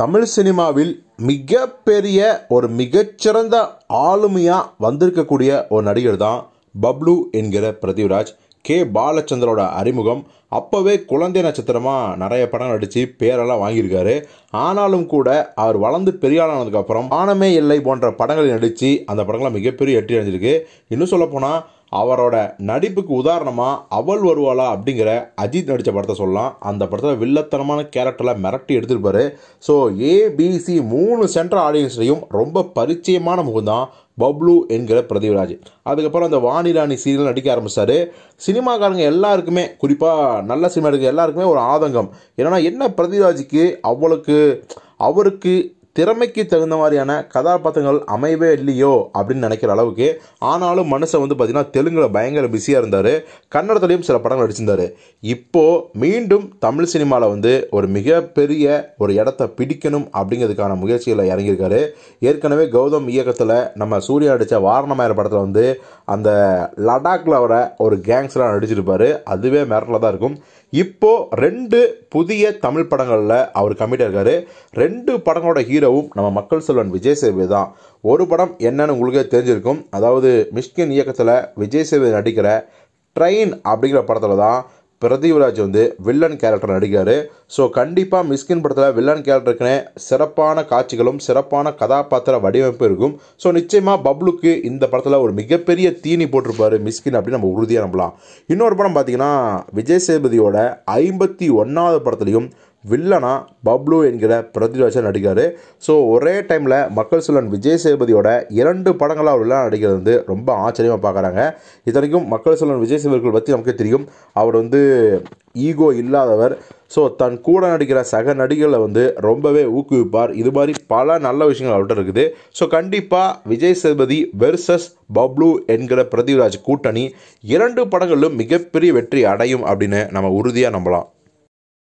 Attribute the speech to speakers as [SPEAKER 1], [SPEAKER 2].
[SPEAKER 1] தமிழ் சினிமாவில் மிகப்பெரிய ஒரு மிகச்சிறந்த ஆளுமையாக வந்திருக்கக்கூடிய ஒரு நடிகர் தான் பப்ளு என்கிற பிரதிவராஜ் கே பாலச்சந்தரோட அறிமுகம் அப்போவே குழந்தை நட்சத்திரமாக நிறைய படம் நடித்து பேரெல்லாம் வாங்கியிருக்காரு ஆனாலும் கூட அவர் வளர்ந்து பெரியாளானதுக்கப்புறம் ஆனமே இல்லை போன்ற படங்களில் நடித்து அந்த படங்களை மிகப்பெரிய எட்டி அடைஞ்சிருக்கு இன்னும் சொல்லப்போனால் அவரோட நடிப்புக்கு உதாரணமாக அவள் வருவாளா அப்படிங்கிற அஜித் நடித்த படத்தை சொல்லலாம் அந்த படத்தில் வில்லத்தனமான கேரக்டரில் மிரட்டி எடுத்திருப்பாரு ஸோ ஏபிசி மூணு சென்ட்ரல் ஆடியன்ஸ்லையும் ரொம்ப பரிச்சயமான முகம்தான் பப்ளு என்கிற பிரதிவராஜ் அதுக்கப்புறம் அந்த வாணிராணி சீரியல் நடிக்க ஆரம்பித்தார் சினிமாக்காரங்க எல்லாருக்குமே குறிப்பாக நல்ல சினிமா எடுக்கிற எல்லாருக்குமே ஒரு ஆதங்கம் ஏன்னா என்ன பிரதிராஜுக்கு அவளுக்கு அவருக்கு திறமைக்கு தகுந்த மாதிரியான கதாபாத்திரங்கள் அமையவே இல்லையோ அப்படின்னு நினைக்கிற அளவுக்கு ஆனாலும் மனுஷன் வந்து பார்த்திங்கன்னா தெலுங்கில் பயங்கர பிஸியாக இருந்தார் கன்னடத்துலேயும் சில படங்கள் நடிச்சிருந்தார் இப்போது மீண்டும் தமிழ் சினிமாவில் வந்து ஒரு மிகப்பெரிய ஒரு இடத்த பிடிக்கணும் அப்படிங்கிறதுக்கான முயற்சிகளில் இறங்கியிருக்காரு ஏற்கனவே கௌதம் இயக்கத்தில் நம்ம சூர்யா நடித்த வாரணமாயிர படத்தில் வந்து அந்த லடாக்கில் வர ஒரு கேங்ஸ்லாம் நடிச்சிருப்பார் அதுவே மிரட்டில் தான் இருக்கும் இப்போது ரெண்டு புதிய தமிழ் படங்களில் அவர் கம்மிட்டாக இருக்கார் ரெண்டு படங்களோட ஹீரோ ஹீரோவும் நம்ம மக்கள் செல்வன் விஜய் சேவை தான் ஒரு படம் என்னன்னு உங்களுக்கே தெரிஞ்சிருக்கும் அதாவது மிஷ்கின் இயக்கத்தில் விஜய் சேவை நடிக்கிற ட்ரெயின் அப்படிங்கிற படத்தில் தான் பிரதீப்ராஜ் வந்து வில்லன் கேரக்டர் நடிக்கிறாரு ஸோ கண்டிப்பாக மிஸ்கின் படத்தில் வில்லன் கேரக்டருக்குனே சிறப்பான காட்சிகளும் சிறப்பான கதாபாத்திர வடிவமைப்பு இருக்கும் ஸோ நிச்சயமாக பப்ளுக்கு இந்த படத்தில் ஒரு மிகப்பெரிய தீனி போட்டிருப்பார் மிஸ்கின் அப்படின்னு நம்ம உறுதியாக நம்பலாம் இன்னொரு படம் பார்த்திங்கன்னா விஜய் சேதுபதியோட ஐம்பத்தி ஒன்றாவது படத்துலையும் வில்லனா பப்ளு என்கிற பிரதிராஜா நடிக்கார் ஸோ ஒரே டைமில் மக்கள் சொல்லன் விஜய் சேதுபதியோட இரண்டு படங்களாக அவர்லாம் நடிக்கிறது வந்து ரொம்ப ஆச்சரியமாக பார்க்குறாங்க இத்தனைக்கும் மக்கள் சொல்லன் விஜய் சேதுபதிகள் பற்றி நமக்கு தெரியும் அவர் வந்து ஈகோ இல்லாதவர் ஸோ தன் கூட நடிக்கிற சக நடிகர்களை வந்து ரொம்பவே ஊக்குவிப்பார் இது மாதிரி பல நல்ல விஷயங்கள் அவர்கிட்ட இருக்குது ஸோ கண்டிப்பாக விஜய் சேதுபதி வெர்சஸ் பப்ளு என்கிற பிரதிவிராஜ் கூட்டணி இரண்டு படங்களிலும் மிகப்பெரிய வெற்றி அடையும் அப்படின்னு நம்ம உறுதியாக நம்பலாம்